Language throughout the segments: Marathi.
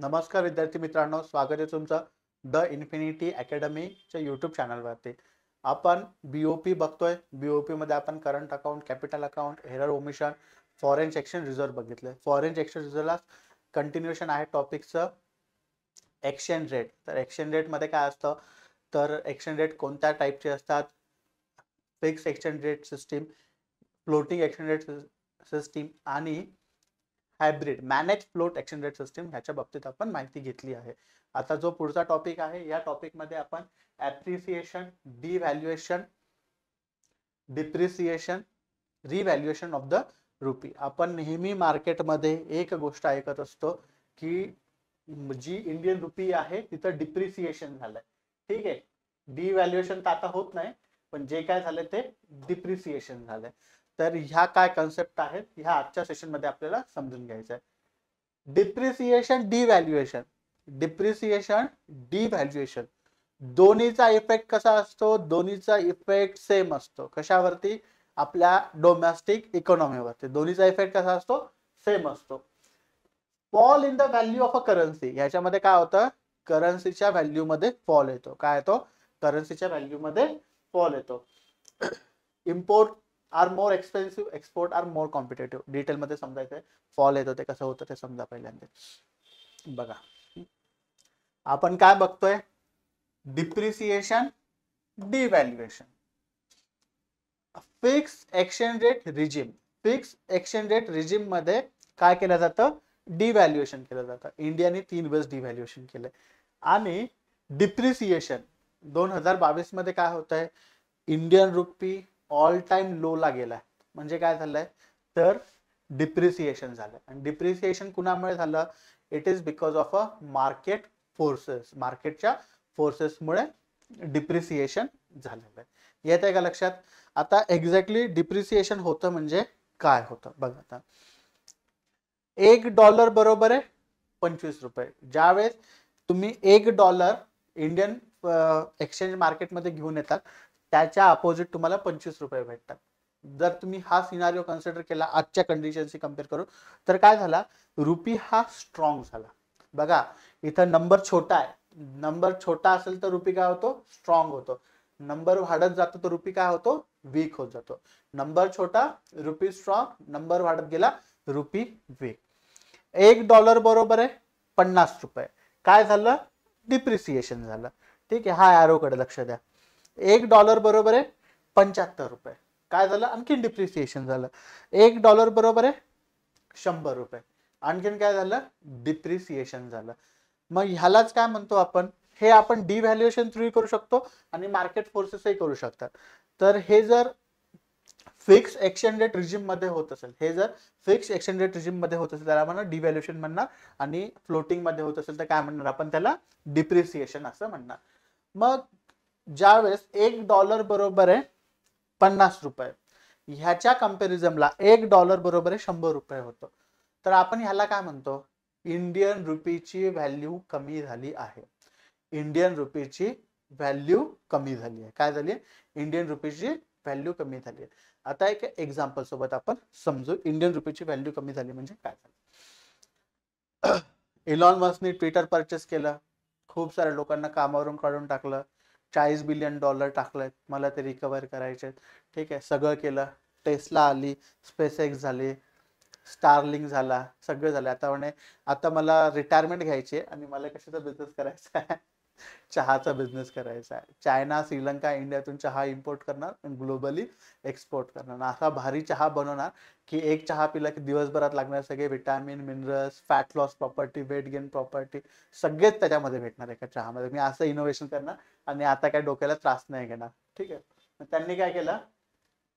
नमस्कार विद्यार्थी मित्रांनो स्वागत आहे तुमचं द इन्फिनिटी अकॅडमीच्या यूट्यूब चॅनलवरती आपण बी ओ पी बघतोय बी ओ पीमध्ये आपण current account capital account error omission foreign exchange reserve बघितलं फॉरेन एक्सचेंज रिझर्वला कंटिन्युएशन आहे टॉपिकचं एक्सचेंज रेट तर एक्सचेंज रेटमध्ये काय असतं तर एक्सचेंज रेट कोणत्या टाईपचे असतात fix exchange rate system floating exchange rate system आणि hybrid manage float action rate system ह्याच्या बाबतीत आपण माहिती घेतली आहे आता जो पुढचा टॉपिक आहे या टॉपिक मध्ये आपण appreciation valuation depreciation revaluation of the rupee आपण नेहमी मार्केटमध्ये एक गोष्ट ऐकत असतो की जी इंडियन रुपी आहे तिथं डिप्रिसिएशन झालंय ठीक आहे डिव्हॅल्युएशन तर आता होत नाही पण जे काय झालं ते डिप्रिसिएशन झालंय तर ह्या काय कन्सेप्ट आहेत ह्या आजच्या सेशनमध्ये आपल्याला समजून घ्यायचं आहे डिप्रिसिएशन व्हॅल्युएशन डिप्रिसिएशन व्हॅल्युएशन दोन्हीचा इफेक्ट कसा असतो दोन्हीचा इफेक्ट सेम असतो कशावरती आपल्या डोमेस्टिक इकॉनॉमीवरती दोन्हीचा इफेक्ट कसा असतो सेम असतो fall in the value of a currency ह्याच्यामध्ये काय होतं करन्सीच्या व्हॅल्यूमध्ये फॉल येतो काय येतो करन्सीच्या व्हॅल्यूमध्ये फॉल येतो import are more expensive export are more competitive डिटेलमध्ये समजायचं फॉल येतं होते कसं होतं ते समजा पहिल्यांदा बघा आपण काय बघतोय depreciation devaluation fix exchange rate regime fix exchange rate regime मध्ये काय केलं जातं डिव्हॅल्युएशन केलं जातं इंडियाने तीन वेळेस डिव्हॅल्युएशन केलंय आणि डिप्रिसिएशन दोन हजार बावीस मध्ये काय होत इंडियन रुपी ऑल टाइम लोला गेलाय म्हणजे काय झालंय तर डिप्रिसिएशन झालं आणि डिप्रिसिएशन कुणामुळे झालं it is because of a market forces मार्केटच्या फोर्सेसमुळे डिप्रिसिएशन झालेलं आहे येत आहे का लक्षात आता एक्झॅक्टली डिप्रिसिएशन होतं म्हणजे काय होतं बघा आता एक डॉलर बरोबर आहे पंचवीस रुपये ज्यावेळेस तुम्ही एक डॉलर इंडियन एक्सचेंज मार्केटमध्ये घेऊन येतात त्याच्या अपोजिट तुम्हाला पंचवीस रुपये भेटतात जर तुम्ही हा सिनारिओ कन्सिडर केला आजच्या कंडिशनशी कम्पेअर करून तर काय झाला रुपी हा स्ट्रॉंग झाला बघा इथं नंबर छोटा आहे नंबर छोटा असेल तर रुपी काय होतो स्ट्रॉंग होतो नंबर वाढत जातो तर रुपी काय होतो वीक होत जातो नंबर छोटा रुपी स्ट्रॉंग नंबर वाढत गेला रुपी वीक एक डॉलर बरोबर आहे पन्नास रुपये काय झालं डिप्रिसिएशन झालं ठीक आहे हा ॲरोकडे लक्ष द्या एक डॉलर बरोबर आहे पंच्याहत्तर रुपये काय झालं आणखीन डिप्रिसिएशन झालं एक डॉलर बरोबर आहे शंभर रुपये आणखीन काय झालं डिप्रिसिएशन झालं मग ह्यालाच काय म्हणतो आपण हे आपण डिव्हॅल्युएशन थ्रू करू शकतो आणि मार्केट फोर्सेसही करू शकतात तर हे जर फिक्स एक्सचेंज रेट मध्ये होत असेल हे जर फिक्स एक्सचेंज रेट रिजिम मध्ये होत असेल त्याला आपण डिव्हॅल्युएशन म्हणणार आणि फ्लोटिंग मध्ये होत असेल तर काय म्हणणार आपण त्याला डिप्रिसिएशन असं म्हणणार मग ज्यावेळेस एक डॉलर बरोबर आहे पन्नास रुपये ह्याच्या कम्पॅरिझनला एक डॉलर बरोबर आहे शंभर रुपये होतो तर आपण ह्याला काय म्हणतो इंडियन रुपीची व्हॅल्यू कमी झाली आहे इंडियन रुपीची व्हॅल्यू कमी झाली आहे काय झाली इंडियन रुपीची व्हॅल्यू कमी झाली आहे आता एक एक्झाम्पल सोबत आपण समजू इंडियन रुपीची व्हॅल्यू कमी झाली म्हणजे काय झालं इलॉन मस्कने ट्विटर परचेस केलं खूप साऱ्या लोकांना कामावरून काढून टाकलं चाळीस बिलियन डॉलर टाकलेत मला ते रिकवर करायचे आहेत ठीक आहे सगळं केलं टेस्ला आली स्पेस एक्स झाली स्टारलिंग झाला सगळं झालं आता म्हणे आता मला रिटायरमेंट घ्यायची आहे आणि मला कशाचा बिझनेस करायचा आहे चहाचा बिझनेस करायचा आहे चायना श्रीलंका इंडियातून चहा इम्पोर्ट करणार आणि ग्लोबली एक्सपोर्ट करणार असा भारी चहा बनवणार की एक चहा पिला की दिवसभरात लागणार सगळे vitamin minerals fat loss property weight gain property सगळेच त्याच्यामध्ये भेटणार एका चहामध्ये मी असं इनोव्हेशन करणार आणि आता काय डोक्याला त्रास नाही घेणार ठीक आहे त्यांनी काय केलं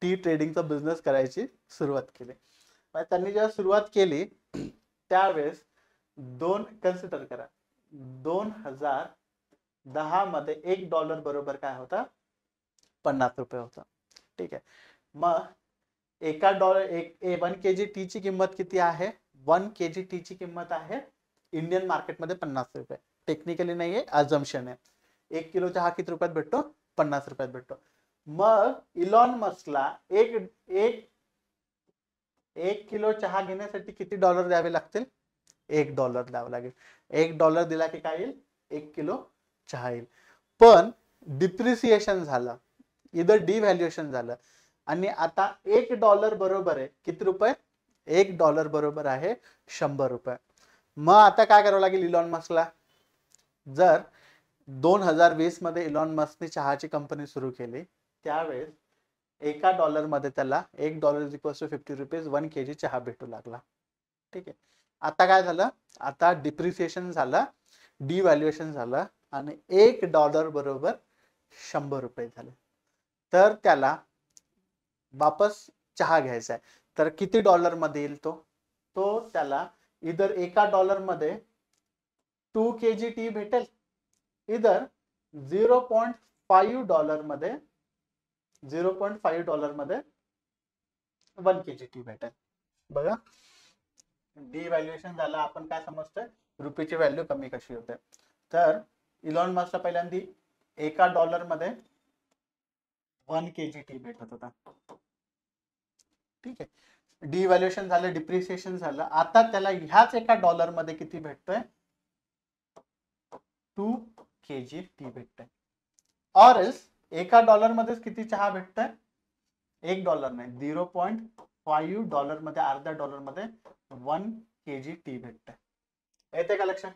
टी ट्रेडिंगचा बिझनेस करायची सुरुवात केली त्यांनी जेव्हा सुरुवात केली त्यावेळेस दोन कन्सिडर करा दोन हजार दहा मध्ये एक डॉलर बरोबर काय होता पन्नास रुपये होता ठीक आहे मग एका डॉलर एक ए वन के जी टीची किंमत किती आहे वन के जी ची किंमत आहे इंडियन मार्केटमध्ये पन्नास रुपये टेक्निकली नाही आहे अजम्पन आहे एक किलो चहा किती रुपयात भेटतो पन्नास रुपयात भेटतो मग इलॉन मस्कला एक एक एक किलो चहा घेण्यासाठी किती डॉलर द्यावे लागतील एक डॉलर द्यावं लागेल एक डॉलर दिला की काय येईल एक किलो चहा येईल पण डिप्रिसिएशन झालं इथं डिव्हॅल्युएशन झालं आणि आता एक डॉलर बरोबर आहे किती रुपये एक डॉलर बरोबर आहे शंभर रुपये मग आता काय करावं लागेल इलॉन मस्कला जर दोन हजार वीसमध्ये इलॉन मस्कने चहाची कंपनी सुरू केली त्यावेळेस एका डॉलरमध्ये त्याला एक dollar equal to fifty rupees one K G चहा भेटू लागला ठीक आहे आता काय झालं आता डिप्रिसिएशन झालं डिव्हॅल्युएशन झालं आणि एक डॉलर बरोबर शंभर रुपये झाले तर त्याला वापस चहा घ्यायचा आहे तर किती डॉलरमध्ये येईल तो तो त्याला इधर एका डॉलरमध्ये टू के जी टी भेटेल इधर झिरो डॉलर मध्य डॉलरमध्ये झिरो पॉईंट फाईव्ह डॉलरमध्ये वन के जी टी भेटे बी वैल्युएशन अपन का काय समजतोय रुपीची व्हॅल्यू कमी कश होते तर इलॉन मास्कला एक डॉलर मध्य वन के जी टी भेटत होता ठीक है डी वैल्युएशन डिप्रिसिएशन आता हाच एक डॉलर मध्य भेटते two K G of tea भेटत और ऑर एल्स एका डॉलरमध्येच किती चहा भेटत आहे एक डॉलर पॉइंट फाइव डॉलर मध्य अर्धा डॉलर मध्य वन के जी टी भेटत आहे येते का लक्षात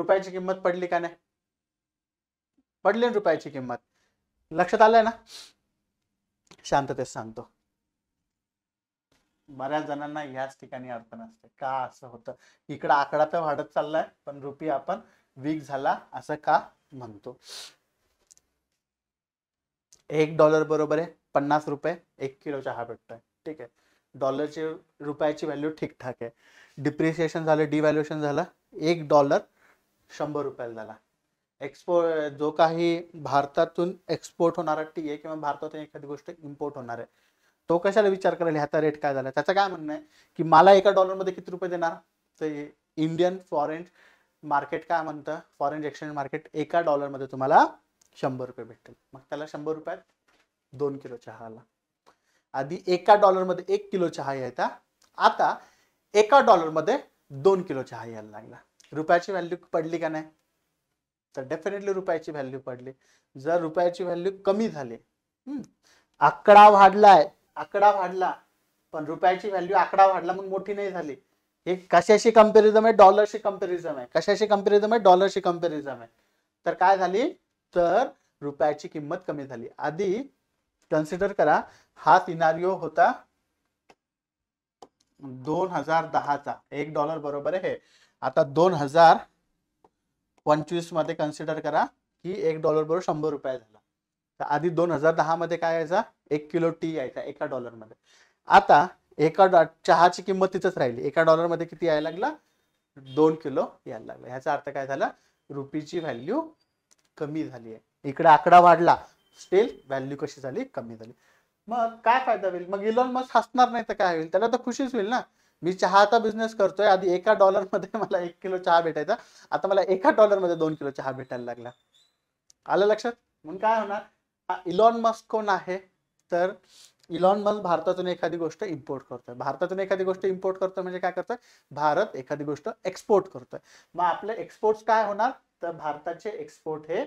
रुपयाची किंमत पडली का नहीं पड़ी रुपया की किमत लक्षात आल ना शांततेस सांगतो बऱ्याच जणांना याच ठिकाणी अर्थ न का असं होतं आकडा तो वाड़ चल पण रुपये आपण वीक झाला असं का म्हणतो एक डॉलर बरोबर आहे पन्नास रुपये एक किलो चहा भेटतोय ठीक आहे डॉलरची रुपयाची व्हॅल्यू ठीकठाक आहे डिप्रिसिएशन झालं डिव्हॅल्युएशन झालं एक डॉलर शंभर रुपयाला झाला एक्सपो जो काही भारतातून एक्सपोर्ट होणारा टी आहे किंवा भारतातून एखादी गोष्ट इम्पोर्ट होणार आहे तो कशाला विचार करेल ह्याचा रेट काय झाला त्याचं काय म्हणणं आहे की मला एका डॉलरमध्ये किती रुपये देणार ते इंडियन फॉरेन मार्केट काय म्हणतं फॉरेन एक्सचेंज मार्केट एका डॉलरमध्ये तुम्हाला शंभर रुपये भेटतील मग त्याला शंभर रुपयात दोन किलो चहा आला आधी एका डॉलरमध्ये एक किलो चहा यायचा आता एका डॉलरमध्ये दोन किलो चहा यायला लागला रुपयाची व्हॅल्यू पडली का नाही तर डेफिनेटली रुपयाची व्हॅल्यू पडली जर रुपयाची व्हॅल्यू कमी झाली आकडा वाढलाय आकडा वाढला पण रुपयाची व्हॅल्यू आकडा वाढला म्हणून मोठी नाही झाली हे कशाशी कंपेरिझम आहे डॉलरशी कंपेरिझम आहे कशाशी कंपेरिझम आहे डॉलरशी कंपॅरिझम आहे तर काय झाली तर रुपयाची किंमत कमी झाली आधी कन्सिडर करा हा सिनारिओ होता दोन हजार दहाचा एक डॉलर बरोबर आहे आता दोन हजार पंचवीस मध्ये कन्सिडर करा की एक डॉलर बरोबर शंभर रुपये झाला तर आधी दोन हजार दहा मध्ये काय यायचा एक किलो टी यायचा एका डॉलरमध्ये आता एका डॉ चहाची किंमत तिथंच राहिली एका डॉलरमध्ये किती यायला लागला दोन किलो यायला लागला ह्याचा अर्थ काय झाला रुपीची व्हॅल्यू कमी झाली आहे इकडे आकडा वाढला स्टील व्हॅल्यू कशी झाली कमी झाली मग काय फायदा होईल मग इलॉन मस्क हसणार नाही तर काय होईल त्याला तर खुशीच होईल ना मी चहाचा बिझनेस करतोय आधी एका डॉलरमध्ये मला एक किलो चहा भेटायचा आता मला एका डॉलरमध्ये दोन किलो चहा भेटायला लागला आलं लक्षात म्हणून काय होणार इलॉन मस्क कोण आहे तर इलॉन मस्क भारतातून एखादी गोष्ट इम्पोर्ट करतोय भारतातून एखादी गोष्ट इम्पोर्ट करतोय म्हणजे काय करतोय भारत एखादी गोष्ट एक्सपोर्ट करतोय मग आपले एक्सपोर्ट काय होणार तर भारताचे एक्सपोर्ट हे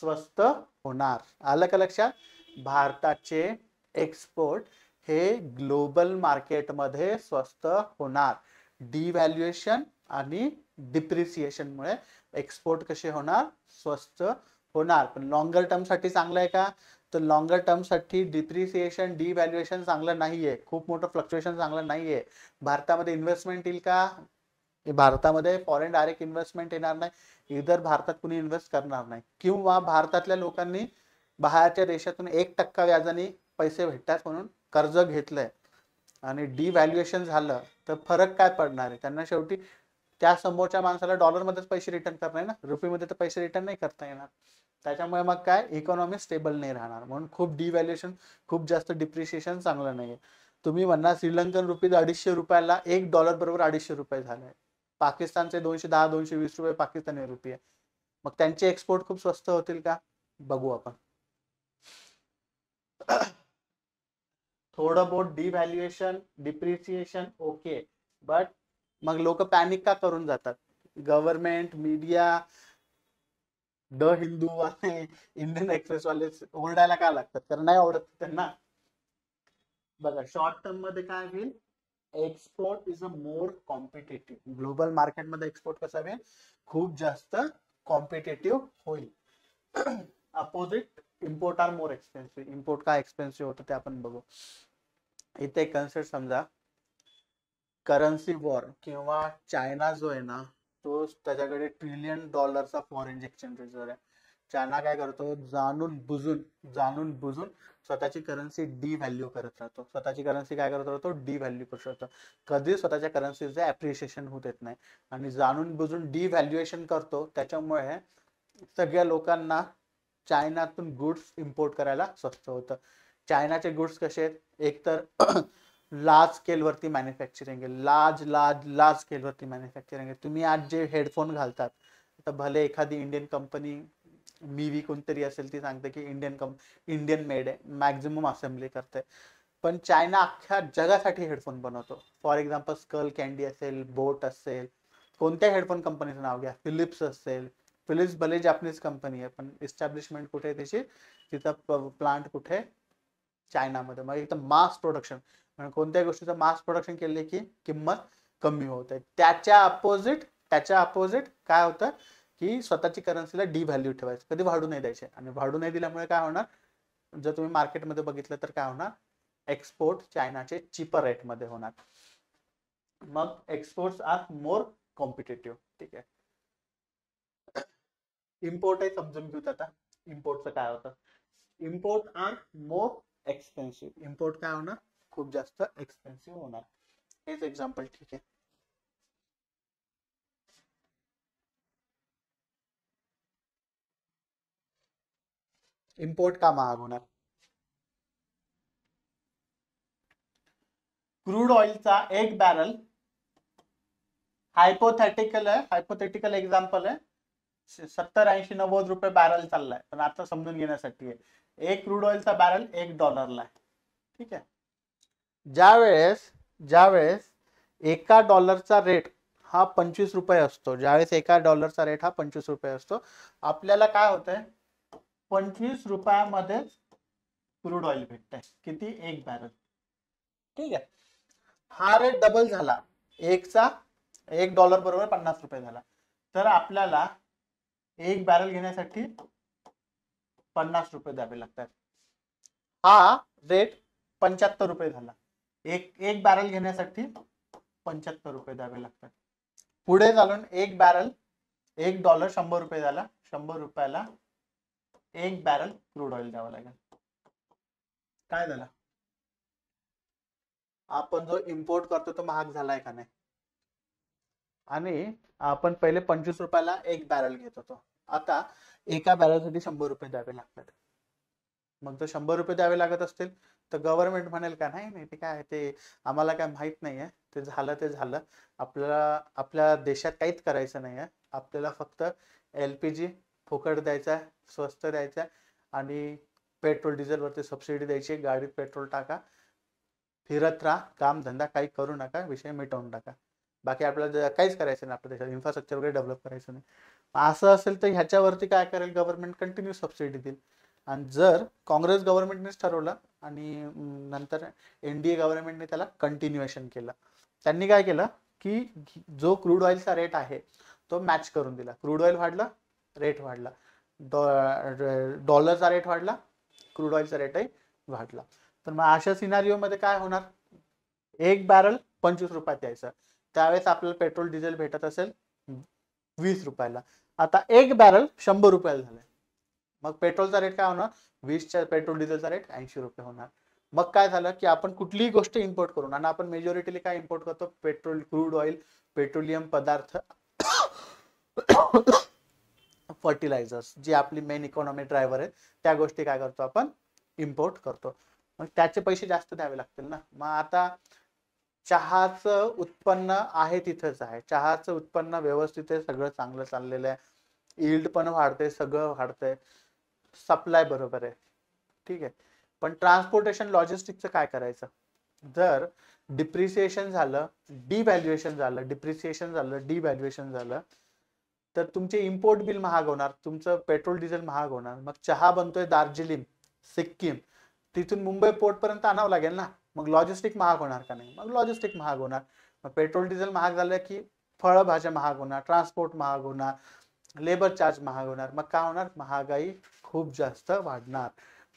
स्वस्त होणार आलं का लक्षात भारताचे एक्सपोर्ट हे ग्लोबल मार्केटमध्ये स्वस्त होणार डिव्हॅल्युएशन आणि डिप्रिसिएशनमुळे एक्सपोर्ट कसे होणार स्वस्त होणार पण लॉंगर टर्मसाठी चांगलं आहे का तर लॉंगर टर्मसाठी डिप्रिसिएशन डिव्हॅल्युएशन चांगलं नाही आहे खूप मोठं फ्लक्च्युएशन चांगलं नाही आहे भारतामध्ये इन्व्हेस्टमेंट येईल का भारतामध्ये फॉरेन डायरेक्ट इन्व्हेस्टमेंट येणार नाही इतर भारतात कुणी इन्व्हेस्ट करणार नाही किंवा भारतातल्या लोकांनी बाहेरच्या देशातून एक टक्का व्याजाने पैसे भेटतात म्हणून कर्ज घेतलंय आणि डीवॅल्युएशन झालं तर फरक काय पडणार आहे त्यांना शेवटी त्या समोरच्या माणसाला डॉलरमध्येच पैसे रिटर्न करणार ना रुपीमध्ये तर पैसे रिटर्न नाही करता येणार त्याच्यामुळे मग काय इकॉनॉमी स्टेबल नाही राहणार म्हणून खूप डिव्हॅल्युएशन खूप जास्त डिप्रिशिएशन चांगलं नाही तुम्ही म्हणणार श्रीलंकन रुपीज अडीचशे रुपयाला एक डॉलर बरोबर अडीचशे रुपये झाले पाकिस्तानचे दोनशे दहा दोनशे वीस रुपये पाकिस्तानी रुपये मग त्यांचे एक्सपोर्ट खूप स्वस्त होतील का बघू आपण थोडं बहुत डिव्हॅल्युएशन डिप्रिसिएशन ओके बट मग लोक पॅनिक का करून जातात गव्हर्नमेंट मीडिया द हिंदू वाले इंडियन एक्सप्रेस वाले ओरडायला काय लागतात कारण नाही आवडत त्यांना बघा शॉर्ट टर्म मध्ये काय होईल export is a more competitive global मार्केटमध्ये एक्सपोर्ट कसा होईल खूप जास्त कॉम्पिटेटिव्ह होईल opposite import are more expensive import काय एक्सपेन्सिव्ह होतं ते आपण बघू इथे कन्सेप्ट समजा करन्सी वॉर किंवा चायना जो आहे ना तो त्याच्याकडे ट्रिलियन डॉलरचा फॉरेन एक्सचेंज रिझर्व आहे चायना काय करतो जाणून बुजून जाणून बुजून स्वतःची करन्सी डी व्हॅल्यू करत राहतो स्वतःची करन्सी काय करत राहतो डी व्हॅल्यू करू शकतो कधी स्वतःच्या करन्सीचं ॲप्रिशिएशन होत येत नाही आणि जाणून बुजून डी व्हॅल्युएशन करतो त्याच्यामुळे सगळ्या लोकांना चायनातून गुड्स इम्पोर्ट करायला स्वस्त होतं चायनाचे गुड्स कसे आहेत एकतर लार्ज वरती मॅन्युफॅक्चरिंग आहे लार्ज लार्ज लार्ज वरती मॅन्युफॅक्चरिंग आहे तुम्ही आज जे हेडफोन घालतात तर भले एखादी इंडियन कंपनी मीवी कोणतरी असेल ती सांगते की इंडियन कं इंडियन मेड आहे मॅक्झिमम असेंब्ली करते पण चायना अख्ख्या जगासाठी हेडफोन बनवतो फॉर एक्झाम्पल स्कल कॅन्डी असेल बोट असेल कोणत्या हेडफोन कंपनीचं नाव घ्या फिलिप्स असेल फिलिप्स भले जॅपनीज कंपनी आहे पण इस्टॅब्लिशमेंट कुठे त्याची तिचा प्लांट कुठे चायनामध्ये मग एकदम मास प्रोडक्शन म्हणजे कोणत्या गोष्टीचं मास प्रोडक्शन केले की किंमत कमी होत आहे त्याच्या अपोजिट त्याच्या अपोजिट काय होतं की स्वतःची करन्सीला डी व्हॅल्यू ठेवायचं कधी वाढू नाही द्यायचे आणि वाढू नाही दिल्यामुळे काय होणार जर तुम्ही मार्केटमध्ये बघितलं तर काय होणार एक्सपोर्ट चायनाचे चिपर रेटमध्ये होणार मग एक्सपोर्ट आर मोर कॉम्पिटेटिव्ह ठीक आहे इम्पोर्ट आहे समजून घेऊ आता इम्पोर्टचं काय होतं import are more expensive import काय होणार खूब जास्त एक्सपेन्सिव होणार हेच एक्झाम्पल ठीक आहे इम्पोर्ट का महाग होणार क्रूड ऑइलचा एक बॅरल हायपोथेटिकल आहे हायपोथेटिकल एक्झाम्पल आहे सत्तर ऐंशी नव्वद रुपये बॅरल चाललाय पण आता समजून घेण्यासाठी आहे एक क्रूड ऑइलचा बॅरल एक डॉलरला आहे ठीक आहे ज्या वेळेस ज्या वेळेस एका डॉलरचा रेट हा पंचवीस रुपये असतो ज्यावेळेस एका डॉलरचा रेट हा पंचवीस रुपये असतो आपल्याला काय आहे पंचवीस रुपयामध्येच क्रूड ऑइल भेटते किती एक बॅरल ठीक आहे हा रेट डबल झाला एकचा एक डॉलर बरोबर पन्नास रुपये झाला तर आपल्याला एक बॅरल घेण्यासाठी पन्नास रुपये द्यावे लागतात हा रेट पंच्याहत्तर रुपये झाला एक एक बॅरल घेण्यासाठी पंच्याहत्तर रुपये द्यावे लागतात पुढे जाऊन एक बॅरल एक डॉलर शंभर रुपये झाला शंभर रुपयाला एक बॅरल क्रूड ऑइल द्यावं लागेल काय झालं आपण जो इम्पोर्ट करतो तो महाग झालाय का नाही आणि आपण पहिले पंचवीस रुपयाला एक बॅरल घेत होतो आता एका बॅरलसाठी शंभर रुपये द्यावे लागतात मग जर शंभर रुपये द्यावे लागत असतील तर गव्हर्नमेंट म्हणेल का नाही नाही ते काय ते आम्हाला काय माहीत नाही आहे ते झालं ते झालं आपल्याला आपल्या देशात काहीच करायचं नाही आहे आपल्याला फक्त एल पी जी फुकट द्यायचा स्वस्त द्यायचा आणि पेट्रोल डिझेलवरती सबसिडी द्यायची गाडीत पेट्रोल टाका फिरत राहा कामधंदा काही करू नका विषय मिटवून टाका बाकी आपल्याला काहीच करायचं नाही आपल्या देशात इन्फ्रास्ट्रक्चर वगैरे डेव्हलप करायचं नाही असं असेल तर ह्याच्यावरती काय करेल गव्हर्नमेंट कंटिन्यू सबसिडी देईल आणि जर काँग्रेस गव्हर्नमेंटनेच ठरवलं आणि नंतर एन डी ए गव्हर्नमेंटने त्याला कंटिन्युएशन केलं त्यांनी काय केलं की जो क्रूड ऑइलचा रेट आहे तो मॅच करून दिला क्रूड ऑइल वाढला रेट वाढला डॉ डॉलरचा रेट वाढला क्रूड ऑइलचा रेटही वाढला तर मग अशा सिनारीओमध्ये काय होणार एक बॅरल पंचवीस रुपयात यायचं त्यावेळेस आपल्याला पेट्रोल डिझेल भेटत असेल वीस रुपयाला आता एक बॅरल शंभर रुपयाला झालंय मग पेट्रोलचा रेट काय होणार वीसच्या पेट्रोल डिझेलचा रेट ऐंशी रुपये होणार मग काय झालं की आपण कुठलीही गोष्ट इम्पोर्ट करून आणि आपण मेजॉरिटीली काय इम्पोर्ट करतो पेट्रोल क्रूड ऑइल पेट्रोलियम पदार्थ फर्टिलायझर्स जी आपली मेन इकॉनॉमी ड्रायव्हर आहे त्या गोष्टी काय करतो आपण इम्पोर्ट करतो मग त्याचे पैसे जास्त द्यावे लागतील ना मग आता चहाचं उत्पन्न आहे तिथंच आहे चहाचं उत्पन्न व्यवस्थित आहे सगळं चांगलं चाललेलं आहे इल्ड पण वाढते सगळं वाढतंय सप्लाय बरोबर आहे ठीक आहे पण ट्रान्सपोर्टेशन लॉजिस्टिकचं काय करायचं जर डिप्रिसिएशन झालं डिव्हॅल्युएशन झालं डिप्रिसिएशन झालं डिव्हॅल्युएशन झालं तर तुमचे इम्पोर्ट बिल महाग होणार तुमचं पेट्रोल डिझेल महाग होणार मग चहा बनतोय दार्जिलिंग सिक्कीम तिथून मुंबई पोर्टपर्यंत आणावं लागेल ना मग लॉजिस्टिक महाग होणार का नाही मग लॉजिस्टिक महाग होणार मग पेट्रोल डिझेल महाग झालं की फळभाज्या महाग होणार ट्रान्सपोर्ट महाग होणार लेबर चार्ज महाग होणार मग काय होणार महागाई खूप जास्त वाढणार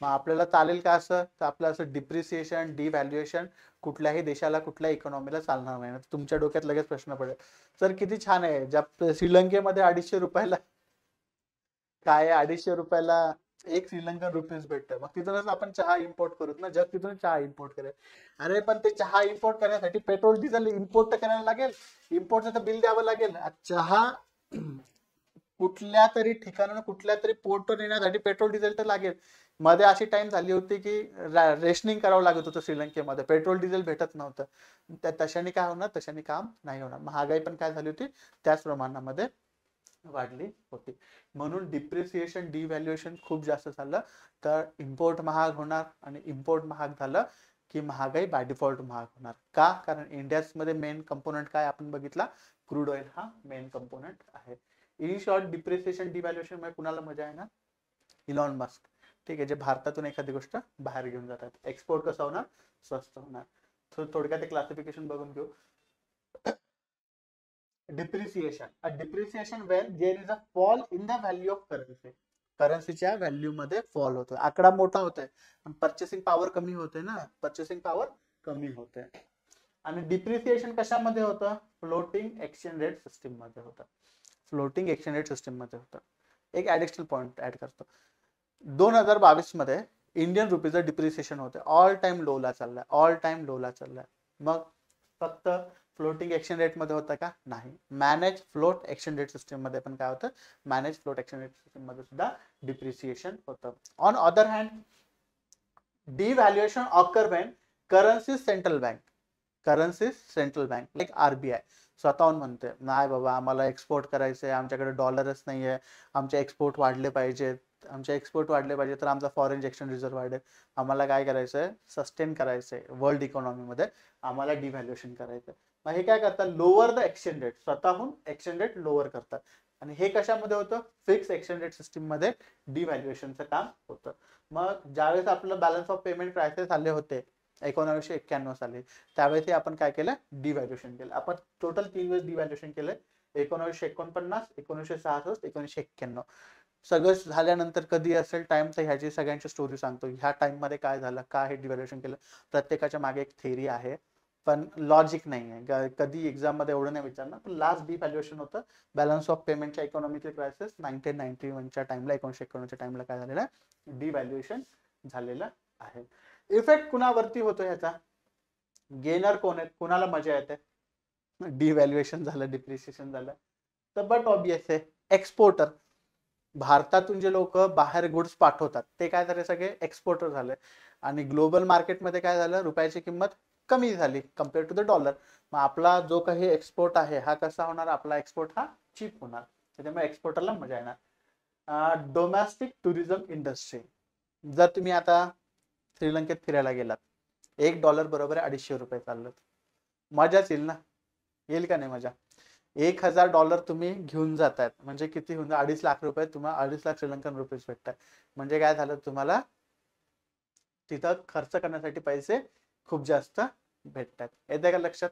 मग आपल्याला चालेल का असं तर आपलं असं डिप्रिसिएशन डिव्हॅल्युएशन कुठल्याही देशाला कुठल्या इकॉनॉमीला चालणार नाही तुमच्या डोक्यात लगेच प्रश्न पडेल सर किती छान आहे ज्या श्रीलंकेमध्ये अडीचशे रुपयाला काय अडीचशे रुपयाला एक श्रीलंकन रुपीज भेटतं मग तिथूनच आपण चहा इम्पोर्ट करू ना जग तिथून चहा इम्पोर्ट करेल अरे पण ते चहा इम्पोर्ट करण्यासाठी पेट्रोल डिझेल इम्पोर्ट करायला लागेल इम्पोर्टचं तर बिल द्यावं लागेल चहा कुठल्या तरी ठिकाणानं कुठल्या तरी पोर्टवर येण्यासाठी पेट्रोल डिझेल तर लागेल मध्ये अशी टाइम झाली होती की रेशनिंग करावं लागत होतं श्रीलंकेमध्ये पेट्रोल डिझेल भेटत नव्हतं त्या तशाने काय होणार तशाने काम नाही होणार महागाई पण काय झाली होती त्याच प्रमाणामध्ये वाढली होती म्हणून डिप्रिसिएशन डिव्हॅल्युएशन खूप जास्त झालं तर इम्पोर्ट महाग होणार आणि इम्पोर्ट महाग झालं की महागाई बाय डिफॉल्ट महाग होणार का कारण इंडियामध्ये मेन कंपोनंट काय आपण बघितला क्रूड ऑइल हा मेन कंपोनंट आहे इन शॉर्ट डिप्रिसिएशन डिव्हॅल्युएशन मध्ये कुणाला मजा आहे ना इलॉन मस्क ठीक आहे जे भारतातून एखादी गोष्ट बाहेर घेऊन जातात एक्सपोर्ट कसं होणार स्वस्त होणार थोडक्यात क्लासिफिकेशन बघून घेऊ depreciation depreciation well there is a fall in the value of currency करन्सीच्या व्हॅल्यू मध्ये फॉल होतो आकडा मोठा होत आहे पण पॉवर कमी होते ना पर्चेसिंग पॉवर कमी होते आणि डिप्रिसिएशन कशामध्ये होतं फ्लोटिंग एक्सचेंज रेट सिस्टीम मध्ये होतं फ्लोटिंग एक्सचेंज रेट सिस्टीममध्ये होतं एक ॲडिशनल पॉईंट ॲड करतो दोन हजार बावीसमध्ये इंडियन रुपीजचं डिप्रिसिएशन होते ऑल टाईम लोला चाललाय ऑल टाईम लोला चाललाय मग फक्त फ्लोटिंग एक्सचेंज रेटमध्ये होता का नाही मॅनेज फ्लोट एक्सचेंज रेट सिस्टीममध्ये पण काय होतं मॅनेज फ्लोट एक्सचेंज रेट सिस्टीममध्ये सुद्धा डिप्रिसिएशन होतं on other hand devaluation occur when currency central bank currency central bank like RBI स्वतःहून म्हणते नाही बाबा आम्हाला एक्सपोर्ट करायचं आहे आमच्याकडे डॉलरच नाही आहे आमचे एक्सपोर्ट वाढले पाहिजेत आमचे एक्सपोर्ट वाढले पाहिजे तर आमचा फॉरेन एक्सचेंज रिझर्व वाढेल आम्हाला काय करायचं आहे सस्टेन करायचं आहे वर्ल्ड इकॉनॉमीमध्ये आम्हाला डिव्हॅल्युएशन करायचं मग हे काय करतात लोअर द एक्सचेंज रेट स्वतःहून एक्सचेंज रेट लोअर करतात आणि हे कशामध्ये होतं फिक्स एक्सचेंज रेट सिस्टीममध्ये डिव्हॅल्युएशनचं काम होतं मग ज्यावेळेस आपलं बॅलन्स ऑफ पेमेंट क्रायसिस आले होते एकोणावीसशे एक्क्याण्णव साली त्यावेळी ते आपण काय केलं डिव्हॅल्युएशन केलं आपण टोटल तीन वेळेस डिव्हॅल्युएशन केलं एकोणीसशे एकोणपन्नास एकोणीसशे सहासष्ट एकोणीसशे एक्क्याण्णव सगळं झाल्यानंतर कधी असेल टाइम तर ह्याची सगळ्यांची स्टोरी सांगतो ह्या टाइम मध्ये काय झालं काय हे डिव्हॅल्युएशन केलं प्रत्येकाच्या मागे एक थेरी आहे पण लॉजिक नाही आहे कधी एक्झाम मध्ये एवढं नाही विचारणार पण लास्ट डी व्हॅल्युएशन होतं बॅलन्स ऑफ पेमेंटच्या इकॉनॉमिकल क्रायसिस नाईन्टीन नाईन्टी वनच्या टाइमला एकोणीशे एकोणच्या टाइमला काय झालेलं आहे डिव्हॅल्युएशन झालेलं आहे इफेक्ट कुणावरती होतो याचा गेनर कोण आहेत कुणाला मजा येते डिव्हॅल्युएशन झालं डिप्रिसिएशन झालं तर बट ऑबियस आहे एक्सपोर्टर भारतातून जे लोक बाहेर गुड्स पाठवतात ते काय झाले सगळे एक्सपोर्टर झाले आणि ग्लोबल मार्केटमध्ये काय झालं रुपयाची किंमत कमी झाली कम्पेअर टू द डॉलर मग आपला जो काही एक्सपोर्ट आहे हा कसा होणार आपला एक्सपोर्ट हा चीप होणार त्याच्यामुळे एक्सपोर्टरला मजा येणार डोमेस्टिक टुरिझम इंडस्ट्री जर तुम्ही आता श्रीलंकेत फिरायला गेलात एक डॉलर बरोबर अडीचशे रुपये चाललं मजाच येईल ना येईल का नाही मजा एक हजार डॉलर तुम्ही घेऊन जातायत म्हणजे किती होऊन अडीच लाख रुपये तुम्हाला अडीच लाख श्रीलंकन रुपीज भेटतात म्हणजे काय झालं तुम्हाला तिथं खर्च करण्यासाठी पैसे खूप जास्त भेटतात येते का लक्षात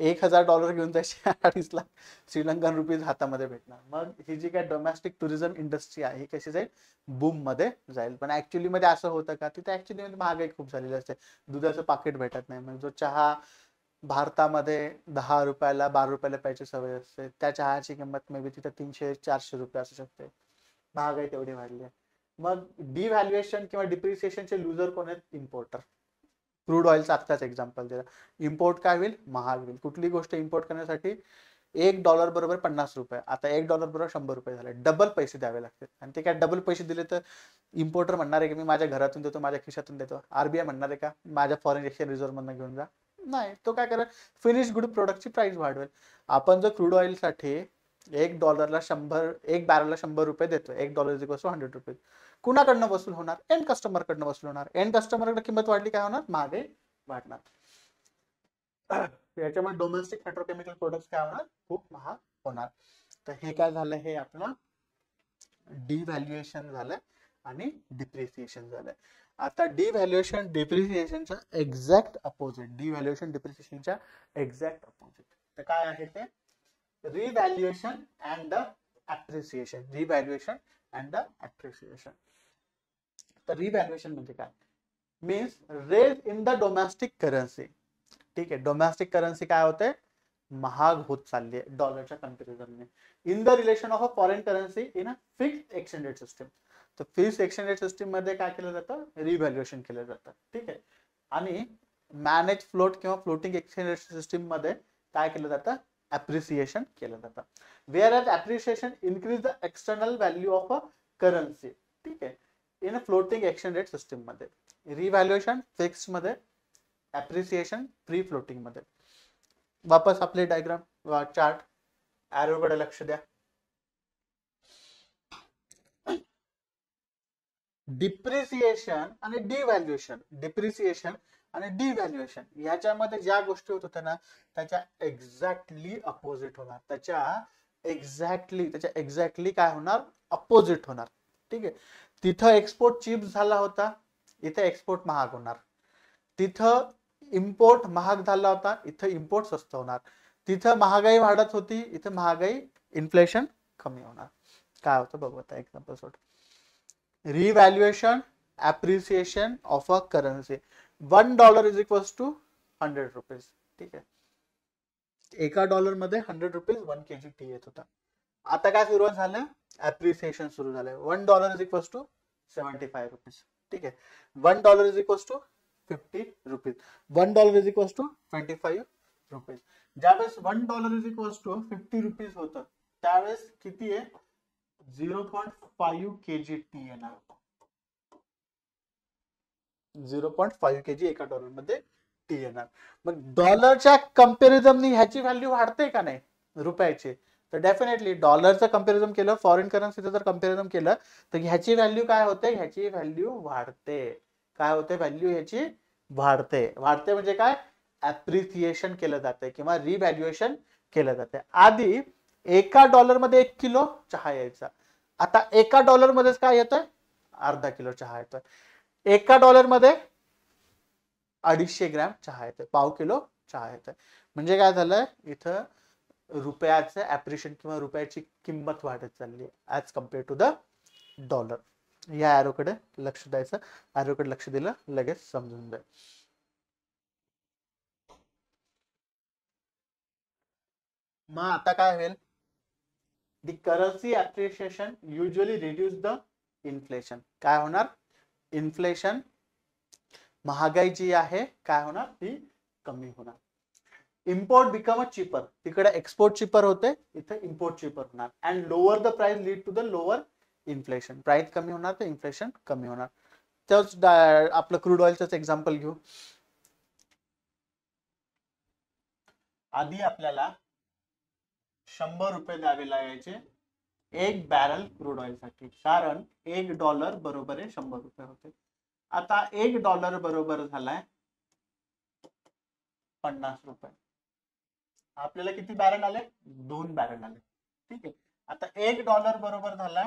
एक हजार डॉलर घेऊन जायचे अडीच लाख श्रीलंकन रुपीज हातामध्ये भेटणार मग ही जी काय डोमेस्टिक टुरिझम इंडस्ट्री आहे ही कशी जाईल बूम मध्ये जाईल पण ऍक्च्युली मध्ये असं होतं का तिथे ऍक्च्युली मध्ये महागाई खूप झालेली असते दुधाचं पाकिट भेटत नाही म्हणजे जो चहा भारतामध्ये दहा रुपयाला बारा रुपयाला प्यायची सवय असते त्या चहाची किंमत मे बी तिथे तीनशे चारशे रुपये असू शकते महागाई तेवढी वाढली आहे मग डिव्हॅल्युएशन किंवा डिप्रिसिएशनचे लुजर कोण आहेत इम्पोर्टर क्रूड ऑइलचा आत्ताच एक्झाम्पल दिला इम्पोर्ट काय होईल महाग होईल कुठली गोष्ट इम्पोर्ट करण्यासाठी एक डॉलर बरोबर पन्नास रुपये आता एक डॉलर बरोबर शंभर रुपये झाले डबल पैसे द्यावे लागतील आणि ते काय डबल पैसे दिले तर इम्पोर्टर म्हणणार आहे की मी माझ्या घरातून देतो माझ्या खिशातून देतो आरबीआय म्हणणार आहे का माझ्या फॉरेन एक्सचेंज रिझर्व्हमधनं घेऊन जा नाही तो काय करेल फिनिश गुड प्रोडक्टची प्राइस वाढवेल आपण जर क्रूड ऑइलसाठी एक डॉलरला शंभर एक बॅरलला शंभर रुपये देतो एक dollar equals to hundred rupees कुणाकडनं वसूल होणार एंड कस्टमरकडनं वसूल होणार एंड कस्टमरकडे किंमत वाढली काय होणार मागे वाढणार याच्यामुळे डोमेस्टिक पेट्रोकेमिकल प्रोडक्ट काय होणार खूप महाग होणार तर हे काय झालं हे आपलं डिव्हॅल्युएशन झालं आणि डिप्रिसिएशन झालं आता डिव्हॅल्युएशन डिप्रिसिएशनच्या एक्झॅक्ट अपोजिट डिव्हॅल्युएशन डिप्रिसिएशनच्या एक्झॅक्ट अपोजिट तर काय आहे ते revaluation and the appreciation revaluation and the appreciation तर रिव्हॅल्युएशन म्हणजे काय means raise in the domestic currency ठीक आहे डोमेस्टिक करन्सी काय होते महाग होत चालली आहे डॉलरच्या कम्पॅरिझनने in the relation of a foreign currency in a fix exchange rate system तर फिक्स एक्सचेंज रेट मध्ये काय केलं जातं रिव्हॅल्युएशन केलं जातं ठीक आहे आणि मॅनेज फ्लोट किंवा फ्लोटिंग एक्सचेंज रेट सिस्टीम मध्ये काय केलं जातं ॲप्रिसिएशन केलं जातं where as appreciation increase the external value of a currency ठीक आहे in a floating exchange rate सिस्टीममध्ये रिव्हॅल्युएशन मध्ये ॲप्रिसिएशन फ्री मध्ये वापस आपले डायग्राम चार्ट ॲरोकडे लक्ष द्या डिप्रिसिएशन आणि डिव्हॅल्युएशन डिप्रिसिएशन आणि डिव्हॅल्युएशन याच्यामध्ये ज्या गोष्टी होत होत्या ना त्याच्या एक्झॅक्टली अपोजिट होणार त्याच्या एक्झॅक्टली त्याच्या एक्झॅक्टली काय होणार अपोजिट होणार ठीक आहे तिथं एक्सपोर्ट चीप झाला होता इथं एक्सपोर्ट महाग होणार तिथं इम्पोर्ट महाग झाला होता इथं इम्पोर्ट स्वस्त होणार तिथं महागाई वाढत होती इथं महागाई इन्फ्लेशन कमी होणार काय होतं बघू आता एक्झाम्पल सोड revaluation appreciation of a currency one dollar is equals to hundred rupees ठीक आहे एका डॉलरमध्ये hundred rupees one K G tea येत होता आता काय सुरू झालं ऍप्रिसिएशन सुरू झालं one dollar is equals to seventy five rupees ठीक आहे one dollar is equals to fifty rupees one dollar is equals to twenty five rupees ज्यावेळेस one dollar is equals to fifty rupees होतं त्यावेळेस किती आहे zero point five K G tea येणार zero point five K G एका मध्ये टी येणार मग डॉलरच्या कम्पेरिझमनी ह्याची व्हॅल्यू वाढते का नाही रुपयाची तर डेफिनेटली डॉलरचं कम्पॅरिझन केलं फॉरेन करन्सीचं जर कम्पॅरिझन केलं तर ह्याची व्हॅल्यू काय होते ह्याची व्हॅल्यू वाढते काय होते व्हॅल्यू ह्याची वाढते वाढते म्हणजे काय ऍप्रिसिएशन केलं जाते किंवा रिव्हॅल्युएशन केलं जाते आधी एका डॉलरमध्ये एक किलो चहा यायचा आता एका डॉलरमध्येच काय येतोय अर्धा किलो चहा येतोय एका डॉलरमध्ये अडीचशे ग्रॅम चहा येतोय पाव किलो चहा येतोय म्हणजे काय झालंय इथं रुपयाचं ॲप्रिशिएट किंवा रुपयाची किंमत वाढत चालली आहे as compare to the dollar या ॲरोकडे लक्ष द्यायचं ॲरोकडे लक्ष दिलं लगेच समजून जाईल मग आता काय होईल the currency appreciation usually reduce the inflation काय होणार इन्फ्लेशन महागाई जी आहे काय होणार ती कमी होणार इम्पोर्ट बिकम अ चिपर तिकडे एक्सपोर्ट चिपर होते इथे इम्पोर्ट चिपर होणार and lower the price lead to the lower inflation price कमी होणार तर इन्फ्लेशन कमी होणार तर आपलं क्रूड ऑइलच एक्झाम्पल घेऊ आधी आपल्याला शंभर रुपये द्यावे लागायचे एक बॅरल क्रूड ऑइल साठी कारण एक डॉलर बरोबर आहे शंभर रुपये होते आता एक डॉलर बरोबर झालाय पन्नास रुपये आपल्याला किती बॅरल आले दोन बॅरल आले ठीक आहे आता एक डॉलर बरोबर झाला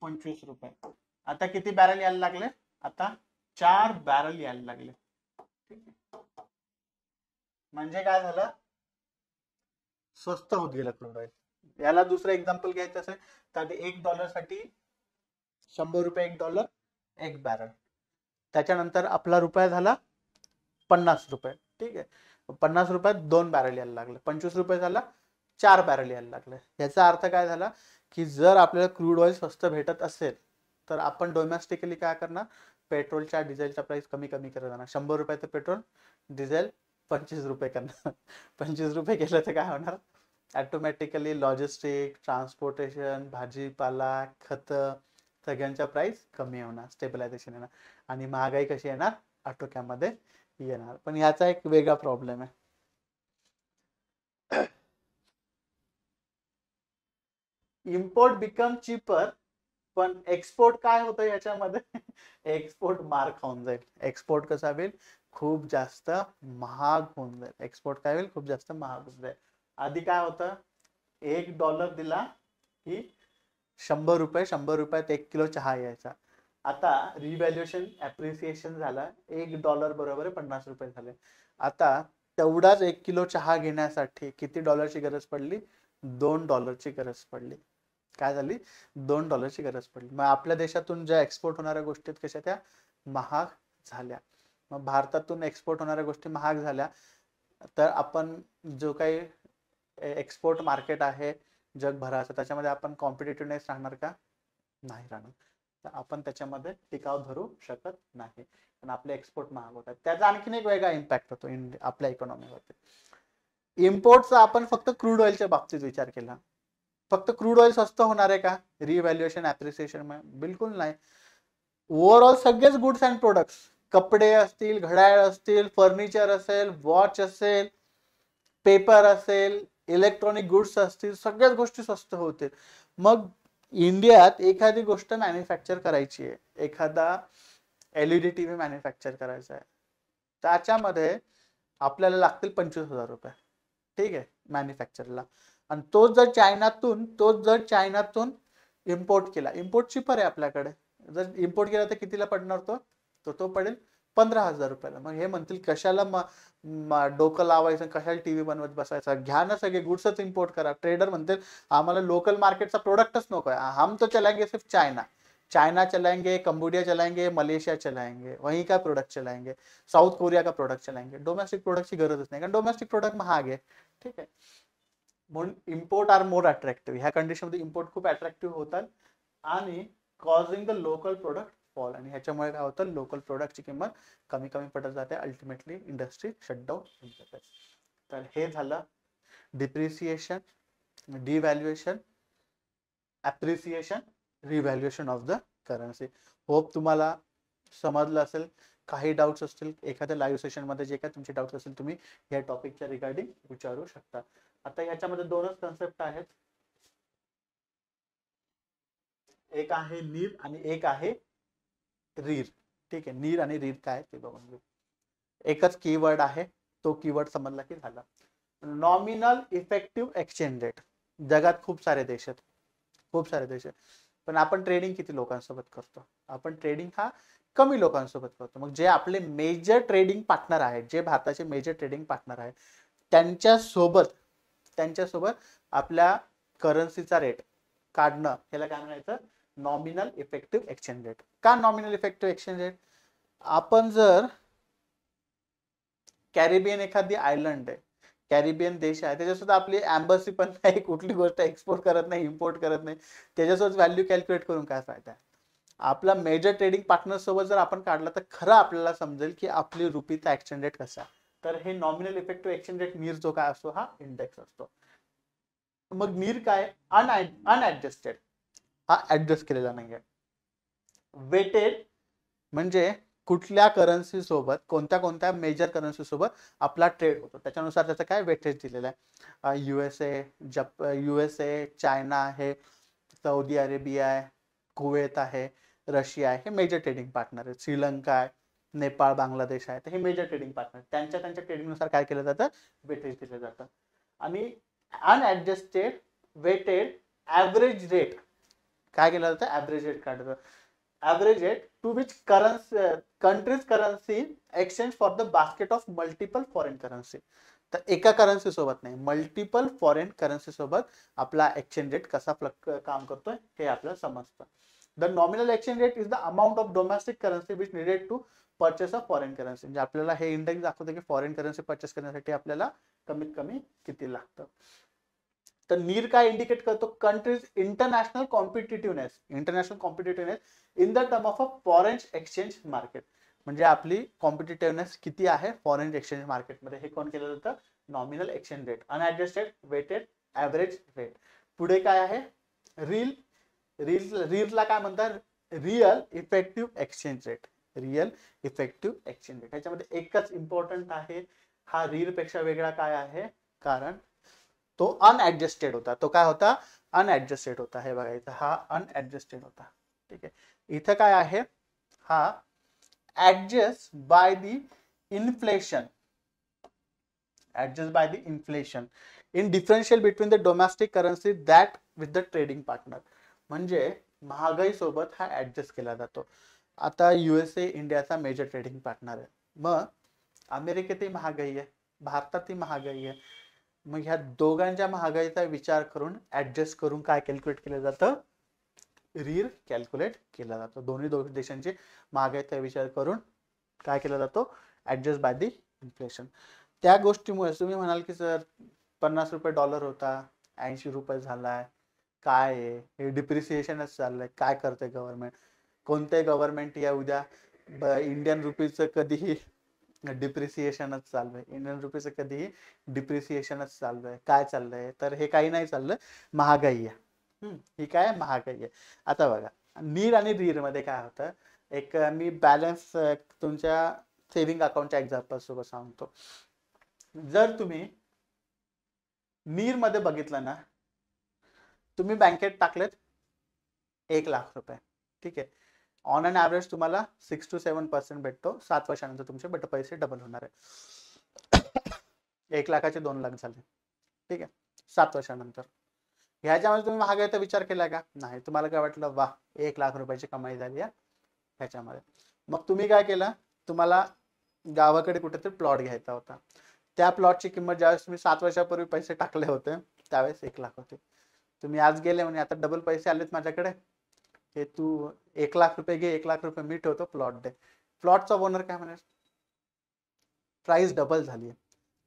पंचवीस रुपये आता किती बॅरल यायला लागले आता चार बॅरल यायला लागले ठीक आहे म्हणजे काय झालं स्वस्त होत गेलं क्लोड याला दुसरं एक्झाम्पल घ्यायचं असेल तर एक डॉलर साठी शंभर रुपये एक डॉलर एक बॅरल त्याच्यानंतर आपला रुपया झाला पन्नास रुपये ठीक आहे पन्नास रुपयात दोन बॅरल यायला लागलं पंचवीस रुपये झाला चार बॅरल यायला लागलं याचा अर्थ काय झाला की जर आपल्याला क्रूड ऑइल स्वस्त भेटत असेल तर आपण डोमेस्टिकली काय करणार पेट्रोलच्या डिझेलचा प्राइस कमी कमी करत जाणार शंभर रुपयाचं पेट्रोल डिझेल पंचवीस रुपये करणार पंचवीस रुपये केलं तर काय होणार ॲटोमॅटिकली लॉजिस्टिक ट्रान्सपोर्टेशन भाजीपाला खतं सगळ्यांच्या प्राईस कमी होणार स्टेबलायझेशन येणार आणि महागाई कशी येणार आटोक्यामध्ये येणार पण याचा एक वेगळा प्रॉब्लेम आहे इम्पोर्ट बिकम चीपर पण एक्सपोर्ट काय होतं याच्यामध्ये एक्सपोर्ट मार्क होऊन जाईल एक्सपोर्ट कसा होईल खूप जास्त महाग होऊन जाईल एक्सपोर्ट काय होईल खूप जास्त महाग होऊन जाईल आधी काय होतं एक डॉलर दिला की शंभर रुपये शंभर रुपयात एक किलो चहा यायचा आता रिव्हॅल्युएशन ॲप्रिसिएशन झालं एक डॉलर बरोबर पन्नास रुपये झाले आता तेवढाच एक किलो चहा घेण्यासाठी किती डॉलरची गरज पडली दोन डॉलरची गरज पडली काय झाली दोन डॉलरची गरज पडली मग आपल्या देशातून ज्या एक्सपोर्ट होणाऱ्या गोष्टी आहेत कशा त्या महाग झाल्या मग भारतातून एक्सपोर्ट होणाऱ्या गोष्टी महाग झाल्या तर आपण जो काही एक्सपोर्ट मार्केट आहे जगभराचं त्याच्यामध्ये आपण कॉम्पिटेटिव्हनेस राहणार का नाही राहणार तर आपण त्याच्यामध्ये टिकाव धरू शकत नाही पण आपले एक्सपोर्ट महाग होतात त्याचा आणखीन एक वेगळा इम्पॅक्ट होतो आपल्या इकॉनॉमीवरती इम्पोर्टचा आपण फक्त क्रूड ऑइलच्या बाबतीत विचार केला फक्त क्रूड ऑइल स्वस्त होणार आहे का रिव्हॅल्युएशन ॲप्रिसिएशन बिलकुल नाही ओव्हरऑल सगळेच गुड्स अँड प्रोडक्ट्स कपडे असतील घड्याळ असतील फर्निचर असेल वॉच असेल पेपर असेल इलेक्ट्रॉनिक गुड्स असतील सगळ्याच गोष्टी स्वस्त होतील मग इंडियात एखादी गोष्ट मॅन्युफॅक्चर करायची आहे एखादा डी टी व्ही मॅन्युफॅक्चर करायचा आहे त्याच्यामध्ये आपल्याला लागतील पंचवीस हजार रुपये ठीक आहे मॅन्युफॅक्चरला आणि तो जर चायनातून तो जर चायनातून इम्पोर्ट केला इम्पोर्ट चिपर आहे आपल्याकडे जर इम्पोर्ट केला तर कितीला पडणार तो तो, तो पडेल पंधरा हजार रुपयाला मग हे म्हणतील कशाला डोकं लावायचं कशाला टीव्ही बनवत बसायचा घ्या ना सगळे गुड्सच इम्पोर्ट करा ट्रेडर म्हणतील आम्हाला लोकल मार्केटचा प्रोडक्टच नको आहे हम तो चलाएंगे सिर्फ चायना चायना चलाएंगे कंबोडिया चलाएंगे मलेशिया चलाएंगे वही का प्रोडक्ट चलाएंगे साउथ कोरिया का प्रोडक्ट चलाएंगे डोमेस्टिक प्रोडक्टची गरजच नाही कारण डोमेस्टिक प्रोडक्ट महाग आहे ठीक आहे म्हणून इम्पोर्ट आर मोर अट्रॅक्टिव्ह ह्या कंडिशनमध्ये इम्पोर्ट खूप अट्रॅक्टिव्ह होतात आणि causing the local product fall आणि ह्याच्यामुळे काय होतं लोकल प्रोडक्टची किंमत कमी कमी पडत जाते अल्टिमेटली इंडस्ट्री शटडाऊन होऊन जाते तर हे झालं depreciation devaluation appreciation revaluation of the currency hope तुम्हाला समजलं असेल काही डाऊट्स असतील एखाद्या लाईव्ह मध्ये जे काय तुमचे डाऊट्स असतील तुम्ही या टॉपिकच्या रिगार्डिंग विचारू शकता आता याच्यामध्ये दोनच कन्सेप्ट आहेत एक आहे नीव आणि एक आहे रीर ठीक आहे नीर आणि रीर काय ते बघून घेऊ एकच कीवर्ड आहे तो कीवर्ड समजला की झाला नॉमिनल इफेक्टिव्ह एक्सचेंज रेट जगात खूप सारे देश आहेत खूप सारे देश आहेत पण आपण ट्रेडिंग किती लोकांसोबत करतो आपण ट्रेडिंग हा कमी लोकांसोबत करतो मग जे आपले मेजर ट्रेडिंग पार्टनर आहेत जे भारताचे मेजर ट्रेडिंग पार्टनर आहेत त्यांच्यासोबत त्यांच्यासोबत आपल्या करन्सीचा रेट काढणं ह्याला काय म्हणायचं नॉमिनल इफेक्टिव्ह एक्सचेंज रेट का नॉमिनल इफेक्टिव्ह एक्सचेंज रेट आपण जर कॅरिबियन एखादी आयलंड आहे कॅरिबियन देश आहे त्याच्यासुद्धा आपली अँबसी पण नाही कुठली गोष्ट एक्सपोर्ट करत नाही इम्पोर्ट करत नाही त्याच्यासोबत व्हॅल्यू कॅल्क्युलेट करून काय फायदा आपला मेजर ट्रेडिंग पार्टनर सोबत जर आपण काढला तर खरं आपल्याला समजेल की आपली रुपीचा एक्सचेंज रेट कसा तर हे नॉमिनल इफेक्टिव्ह एक्सचेंज रेट मीर जो काय असतो हा इंडेक्स असतो मग नीर काय अन अनऍडजस्टेड हा ॲडजस्ट केलेला नाही आहे वेटेड म्हणजे कुठल्या करन्सी सोबत कोणत्या कोणत्या मेजर करन्सी सोबत आपला ट्रेड होतो त्याच्यानुसार त्याचं काय वेटेज दिलेलं आहे यू एस ए जप यू एस ए चायना आहे सौदी अरेबिया आहे कुवेत आहे रशिया आहे हे मेजर ट्रेडिंग पार्टनर आहे श्रीलंका आहे नेपाळ बांगलादेश आहे तर हे मेजर ट्रेडिंग पार्टनर त्यांच्या त्यांच्या ट्रेडिंगनुसार काय केलं जातं वेटेज दिलं जातं आणि अनॲडजस्टेड वेटेड ॲव्हरेज रेट काय केलं जातं रेट काढलं rate to which currency countries currency exchange for the basket of multiple foreign currency तर एका करन्सी सोबत नाही मल्टिपल फॉरेन करन्सी सोबत आपला एक्सचेंज रेट कसा फ्लक uh, काम करतोय हे आपल्याला समजतं the nominal exchange rate is the amount of domestic currency which needed to purchase of foreign currency म्हणजे आपल्याला हे इंडेक्स दाखवतो की फॉरेन करन्सी परचेस करण्यासाठी आपल्याला कमीत कमी किती लागतं तर नीर काय इंडिकेट करतो countries international competitiveness international competitiveness in the term of a foreign exchange market म्हणजे आपली कॉम्पिटेटिव्हनेस किती आहे फॉरेन एक्सचेंज मार्केटमध्ये हे कोण केलं जातं nominal exchange rate unadjusted weighted average rate पुढे काय आहे रील रील रीलला काय म्हणतात real effective exchange rate real effective exchange rate ह्याच्यामध्ये एकच इम्पॉर्टंट आहे हा रीलपेक्षा वेगळा काय आहे कारण तो अनएडजस्टेड होता तो क्या होता अनएडजस्टेड होता है बघा हा अनएडजस्टेड होता ठीक है इत का है हा adjust by the inflation adjust by the inflation in differential between the domestic currency that with the trading partner मे महागाई सोबत हा एडजस्ट किया जो आता यूएसए इंडिया का मेजर ट्रेडिंग पार्टनर है मग अमेरिकेतही महागाई भारत भारतातही महागाई है मग ह्या दोघांच्या महागाईचा विचार करून ऍडजस्ट करून काय कॅल्क्युलेट केलं जातं रीर कॅल्क्युलेट केला जातो दोन्ही दोन देशांची महागाईचा विचार करून काय केला जातो ऍडजस्ट बाय दी इन्फ्लेशन त्या गोष्टीमुळे तुम्ही म्हणाल की सर पन्नास रुपये डॉलर होता ऐंशी रुपये आहे काय आहे हे डिप्रिसिएशनच चाललंय काय करते गव्हर्नमेंट कोणते गव्हर्नमेंट या उद्या इंडियन रुपीजचं कधीही डिप्रिसिएशनच चालू आहे इंडियन रुपीचं कधीही डिप्रिसिएशनच चालू आहे काय चाललंय तर हे काही नाही चाललंय महागाई आहे ही काय महागाई आहे आता बघा नीर आणि रीर मध्ये काय होतं एक मी बॅलन्स तुमच्या सेव्हिंग अकाउंटच्या एक्झाम्पल सोबत सांगतो जर तुम्ही नीर मध्ये बघितलं ना तुम्ही बँकेत टाकलेत एक लाख रुपये ठीक आहे ऑन अँड ॲव्हरेज तुम्हाला सिक्स टू सेवन पर्सेंट भेटतो सात वर्षानंतर तुमचे बट पैसे डबल होणार आहे एक लाखाचे दोन लाख झाले ठीक आहे सात वर्षानंतर ह्याच्यामध्ये तुम्ही महागायचा विचार केला का नाही तुम्हाला काय वाटलं वा एक लाख रुपयाची कमाई झाली आहे ह्याच्यामध्ये मग तुम्ही काय केलं तुम्हाला गावाकडे कुठेतरी प्लॉट घ्यायचा होता त्या प्लॉटची किंमत ज्यावेळेस तुम्ही सात वर्षापूर्वी पैसे टाकले होते त्यावेळेस एक लाख होते तुम्ही आज गेले म्हणजे आता डबल पैसे आलेत माझ्याकडे हे तू एक लाख रुपये घे एक लाख रुपये मी ठेवतो प्लॉट दे प्लॉटचा ओनर काय म्हणेल प्राइस डबल झाली आहे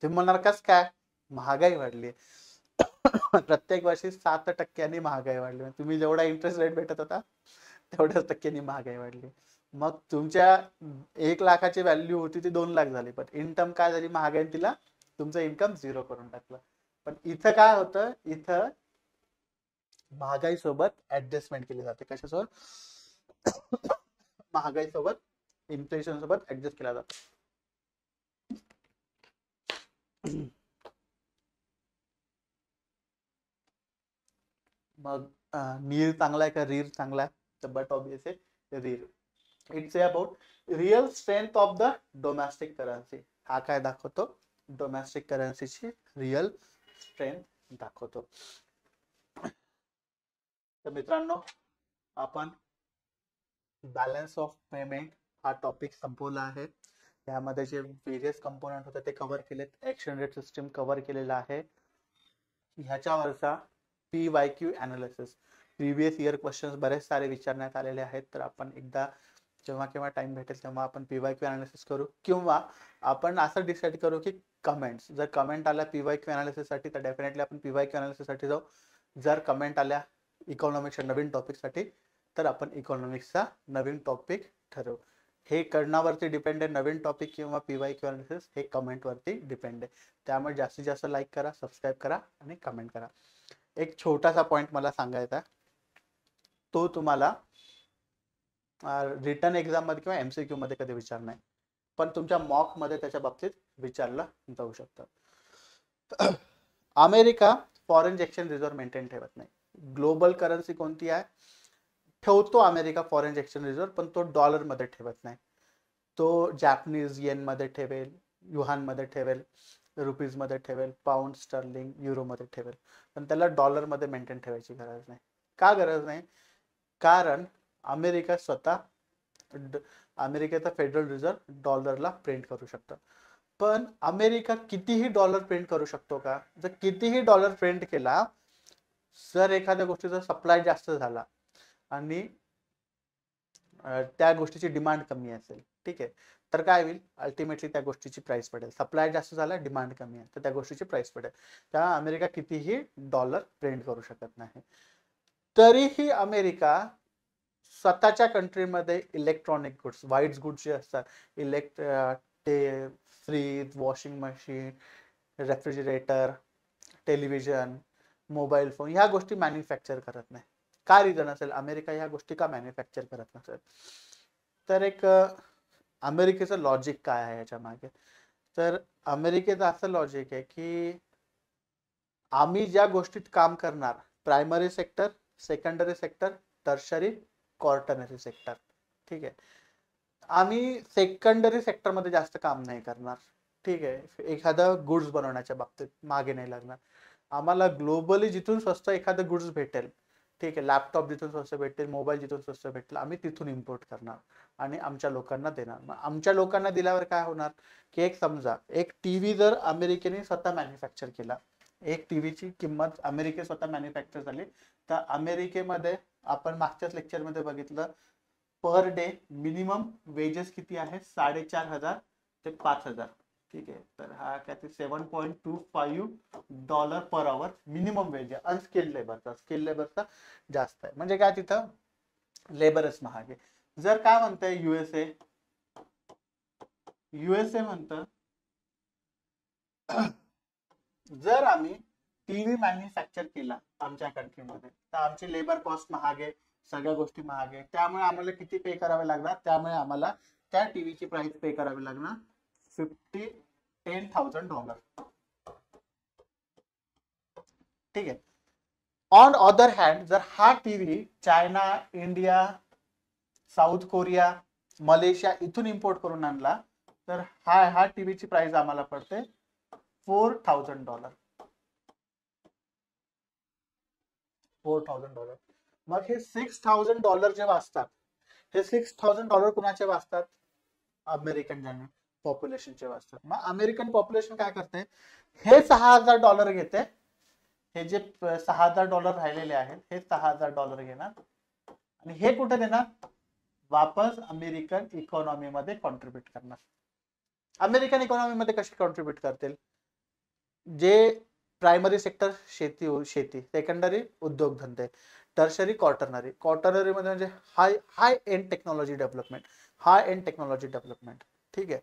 तुम्ही म्हणणार कस काय महागाई वाढली आहे प्रत्येक वर्षी सात टक्क्यांनी महागाई वाढली तुम्ही जेवढा इंटरेस्ट रेट भेटत होता तेवढ्याच टक्क्यांनी महागाई वाढली मग तुमच्या एक लाखाची व्हॅल्यू होती ती दोन लाख झाली पण इन्कम काय झाली महागाईने तिला तुमचं इन्कम झिरो करून टाकलं पण इथं काय होतं इथं महागाई सोबत ऍडजस्टमेंट केली जाते कशासोबत महागाई सोबत इन्फ्लेशन सोबत ऍडजस्ट केला जातो मग नीर चांगला आहे का रीर चांगला आहे तर बट ऑबियस आहे रीर it's about real strength of the domestic currency हा काय दाखवतो डोमॅस्टिक करन्सीची रिअल स्ट्रेंथ दाखवतो तर मित्रांनो आपण बॅलन्स ऑफ पेमेंट हा टॉपिक संपवला आहे यामध्ये जे वेरियस कंपोनंट होते ते कव्हर केलेत एक्शन रेट सिस्टीम कव्हर केलेला आहे ह्याच्यावरचा P Y Q analysis previous year questions बरेच सारे विचारण्यात आलेले आहेत तर आपण एकदा जेव्हा केव्हा टाइम भेटेल तेव्हा आपण पी वाय क्यू अनालिसिस करू किंवा आपण असं डिसाईड करू की कमेंट्स जर कमेंट आल्या पी वाय क्यू अनालिसिससाठी तर डेफिनेटली आपण पी वाय क्यू अनालिसिससाठी जाऊ जर कमेंट आल्या इकॉनॉमिक्सच्या नवीन टॉपिकसाठी तर आपण इकॉनॉमिक्सचा नवीन टॉपिक ठरवू हे करण्यावरती डिपेंड आहे नवीन टॉपिक किंवा पी वाय किंवा हे कमेंटवरती डिपेंड आहे त्यामुळे जास्तीत जास्त लाईक करा सबस्क्राईब करा आणि कमेंट करा एक छोटासा पॉईंट मला सांगायचा तो तुम्हाला रिटर्न एक्झाममध्ये किंवा एम सी क्यूमध्ये कधी विचार नाही पण तुमच्या मॉकमध्ये त्याच्या बाबतीत विचारलं जाऊ शकतं America foreign exchange reserve maintain ठेवत नाही ग्लोबल करन्सी कोणती आहे ठेवतो अमेरिका फॉरेन एक्सचेंज रिझर्व पण तो डॉलरमध्ये ठेवत नाही तो जॅपनीज येनमध्ये ठेवेल युहानमध्ये ठेवेल रुपीजमध्ये ठेवेल पाऊंड स्टर्लिंग युरोमध्ये ठेवेल पण त्याला डॉलरमध्ये मेंटेन ठेवायची गरज नाही का गरज नाही कारण अमेरिका स्वतः अमेरिकेचा फेडरल रिझर्व्ह डॉलरला प्रिंट करू शकतं पण अमेरिका कितीही डॉलर प्रिंट करू शकतो का जर कितीही डॉलर प्रिंट केला जर एखाद्या गोष्टीचा सप्लाय जास्त झाला आणि त्या गोष्टीची डिमांड कमी असेल ठीक आहे तर काय होईल अल्टिमेटली त्या गोष्टीची प्राइस पडेल सप्लाय जास्त झाला डिमांड कमी आहे तर त्या गोष्टीची प्राइस पडेल त्या अमेरिका कितीही डॉलर प्रिंट करू शकत नाही तरीही अमेरिका स्वतःच्या कंट्रीमध्ये इलेक्ट्रॉनिक गुड्स व्हाईट गुड्स जे असतात इलेक्ट ते fridge washing machine refrigerator television mobile phone ह्या गोष्टी मॅन्युफॅक्चर करत नाही काय रिझन असेल अमेरिका ह्या गोष्टी का मॅन्युफॅक्चर करत नसेल तर एक अमेरिकेचं लॉजिक काय आहे याच्या मागे तर अमेरिकेचं असं लॉजिक आहे की आम्ही ज्या गोष्टीत काम करणार primary sector secondary sector tertiary quaternary sector ठीक आहे आम्ही सेकंडरी सेक्टरमध्ये जास्त काम नाही करणार ठीक आहे एखादं गुड्स बनवण्याच्या बाबतीत मागे नाही लागणार आम्हाला ग्लोबली जिथून स्वस्त एखादं गुड्स भेटेल ठीक आहे लॅपटॉप जिथून स्वस्त भेटेल मोबाईल जिथून स्वस्त भेटेल आम्ही तिथून इम्पोर्ट करणार आणि आमच्या लोकांना देणार मग आमच्या लोकांना दिल्यावर काय होणार की एक समजा एक टी व्ही जर अमेरिकेने स्वतः मॅन्युफॅक्चर केला एक टी व्हीची किंमत अमेरिके स्वतः मॅन्युफॅक्चर झाली तर अमेरिकेमध्ये आपण मागच्याच लेक्चरमध्ये बघितलं पर डे मिनिमम वेजेस किती आहे साडेचार हजार ते पाच हजार ठीक आहे तर हा काय ते seven point two five dollar per hour minimum wage आहे अनस्किल्ड लेबरचा स्किल्ड लेबरचा जास्त आहे म्हणजे काय तिथं लेबरच महाग आहे जर काय म्हणतंय युएसए युएसए म्हणतं जर आम्ही टीव्ही मॅन्युफॅक्चर केला आमच्या कंट्रीमध्ये तर आमची लेबर कॉस्ट महाग आहे सगळ्या गोष्टी महाग आहे त्यामुळे आम्हाला किती पे करावे लागणार त्यामुळे आम्हाला त्या टीव्हीची प्राइस पे करावी लागणार फिफ्टी टेन थाउजंड डॉलर ठीक आहे ऑन अदर हँड जर हा TV China India South Korea Malaysia इथून इम्पोर्ट करून आणला तर हा हा टीव्हीची प्राइस आम्हाला पडते four thousand dollar four thousand dollar मग हे सिक्स थाउजंड डॉलर जे वाचतात हे सिक्स थाउजंड डॉलर कुणाचे वाचतात अमेरिकन जनरल पॉप्युलेशनचे वाचतात मग अमेरिकन पॉप्युलेशन काय करते हे सहा हजार डॉलर घेते हे जे सहा हजार डॉलर राहिलेले आहेत हे सहा हजार डॉलर घेणार आणि हे कुठे देणार वापस अमेरिकन इकॉनॉमीमध्ये कॉन्ट्रीब्युट करणार अमेरिकन इकॉनॉमीमध्ये कशी कॉन्ट्रीब्युट करतील जे प्रायमरी सेक्टर शेती शेती सेकंडरी उद्योगधंदे टर्शरी क्वार्टनरी मध्ये म्हणजे high high end technology development high end technology development ठीक आहे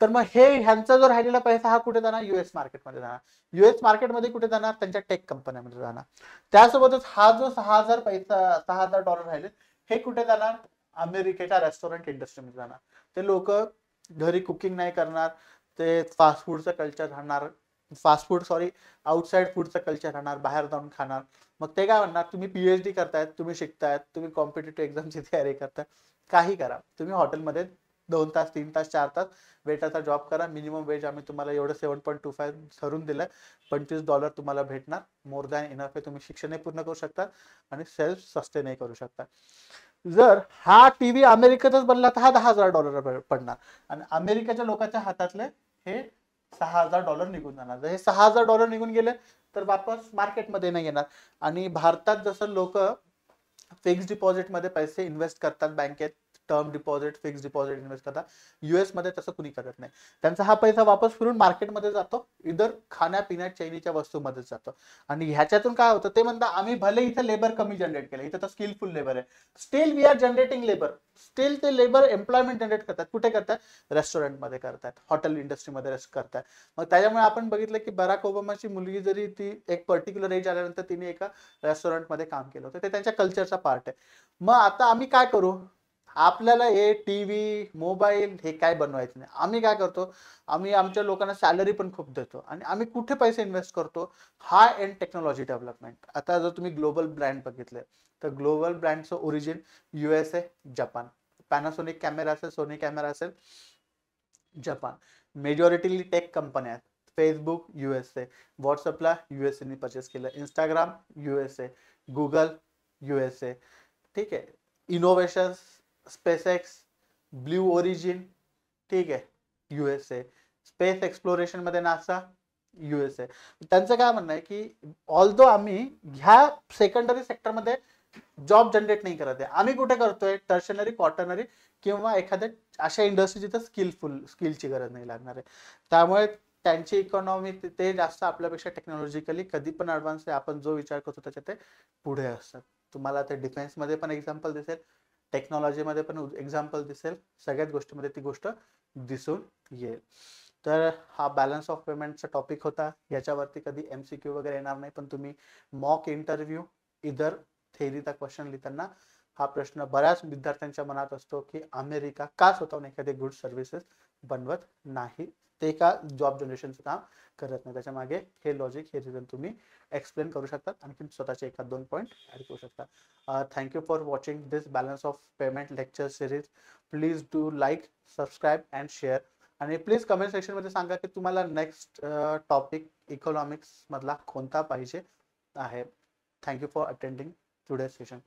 तर मग हे ह्यांचा जो राहिलेला पैसा हा कुठे जाणार युएस मार्केटमध्ये जाणार युएस मार्केटमध्ये कुठे जाणार त्यांच्या टेक कंपन्यामध्ये जाणार त्यासोबतच हा जो सहा हजार पैसा सहा हजार डॉलर राहिले हे कुठे जाणार अमेरिकेच्या रेस्टॉरंट इंडस्ट्रीमध्ये जाणार ते लोक घरी कुकिंग नाही करणार ते फास्ट फूडचं कल्चर राहणार फास्ट फूड सॉरी आउटसाईड फूडचं कल्चर राहणार बाहेर जाऊन खाणार मग ते काय म्हणणार तुम्ही पीएच डी करतायत तुम्ही शिकतायत तुम्ही कॉम्पिटेटिव्ह एक्झामची तयारी करताय काही करा तुम्ही हॉटेलमध्ये दोन तास तीन तास चार तास वेटरचा जॉब करा मिनिमम वेज आम्ही तुम्हाला एवढं सेवन पॉईंट टू फाईव्ह ठरून दिलं आहे पंचवीस डॉलर तुम्हाला भेटणार मोर दॅन इनफ आहे तुम्ही शिक्षणही पूर्ण करू शकता आणि सेल्फ सस्टेनही करू शकता जर हा टी व्ही अमेरिकेतच बनला तर हा दहा हजार डॉलर पडणार आणि अमेरिकेच्या लोकांच्या हातातले हे सहा हजार डॉलर निघून जाणार जर हे सहा हजार डॉलर निघून गेले तर वापस मार्केटमध्ये नाही येणार आणि भारतात जसं लोक फिक्स डिपॉझिटमध्ये पैसे इन्व्हेस्ट करतात बँकेत term deposit fix deposit invest करता मध्ये तसं कुणी करत नाही त्यांचा हा पैसा वापस फिरून मार्केटमध्ये जातो इतर खाण्यापिण्या चैनीच्या वस्तूमध्ये जातो आणि ह्याच्यातून काय होतं ते म्हणतात आम्ही भले इथं लेबर कमी जनरेट केलं इथं तर स्किलफुल लेबर आहे still we are generating labour still ते लेबर एम्प्लॉयमेंट जनरेट करतात कुठे करतात रेस्टॉरंटमध्ये करतात हॉटेल इंडस्ट्रीमध्ये करतात मग त्याच्यामुळे आपण बघितलं की बराक ओबामाची मुलगी जरी ती एक पर्टिक्युलर एज आल्यानंतर तिने एका रेस्टॉरंटमध्ये काम केलं होतं ते त्यांच्या कल्चरचा पार्ट आहे मग आता आम्ही काय करू आपल्याला हे टी व्ही मोबाईल हे काय बनवायचं नाही आम्ही काय करतो आम्ही आमच्या लोकांना सॅलरी पण खूप देतो आणि आम्ही कुठे पैसे इन्व्हेस्ट करतो हाय एंड टेक्नॉलॉजी डेव्हलपमेंट आता जर तुम्ही ग्लोबल ब्रँड बघितले तर ग्लोबल ब्रँडचं origin USA Japan Panasonic camera असेल सोनी कॅमेरा असेल जपान मेजॉरिटीली टेक कंपन्या आहेत फेसबुक यू एस ए व्हॉट्सअपला यू एस परचेस केलं Instagram U S A Google U S A ठीक आहे इनोव्हेशन्स स्पेसएक्स ब्ल्यू ओरिजिन ठीक आहे यू एस ए स्पेस एक्सप्लोरेशनमध्ये नासा यू एस ए त्यांचं काय म्हणणं आहे की ऑल दो आम्ही ह्या सेकंडरी सेक्टरमध्ये जॉब जनरेट नाही करत आहे आम्ही कुठे करतोय टर्शनरी कॉटनरी किंवा एखाद्या अशा इंडस्ट्री जिथे स्किलफुल स्किलची गरज नाही लागणार आहे त्यामुळे त्यांची इकॉनॉमी ते जास्त आपल्यापेक्षा टेक्नॉलॉजिकली कधी पण ॲडव्हान्स आहे आपण जो विचार करतो त्याच्या ते पुढे असतात तुम्हाला ते डिफेन्समध्ये पण एक्झाम्पल दिसेल टेक्नॉलॉजी मध्ये पण एक्झाम्पल दिसेल सगळ्याच गोष्टीमध्ये ती गोष्ट दिसून येईल तर हा बॅलन्स ऑफ पेमेंटचा टॉपिक होता याच्यावरती कधी एम सी क्यू वगैरे येणार नाही पण तुम्ही मॉक इंटरव्ह्यू इधर थेरीचा क्वेश्चन लिहिताना हा प्रश्न बऱ्याच विद्यार्थ्यांच्या मनात असतो की अमेरिका का स्वतःहून एखादी गुड सर्व्हिसेस बनवत नाही ते का जॉब जनरेशनचं काम करत नाही त्याच्या मागे हे लॉजिक हे रिझन तुम्ही एक्सप्लेन करू शकता आणखी स्वतःचे एखाद दोन पॉईंट ॲड करू शकता thank you for watching this balance of payment lecture series please do like subscribe and share आणि प्लीज कमेंट सेक्शनमध्ये सांगा की तुम्हाला नेक्स्ट टॉपिक इकॉनॉमिक्समधला कोणता पाहिजे आहे thank you for attending today session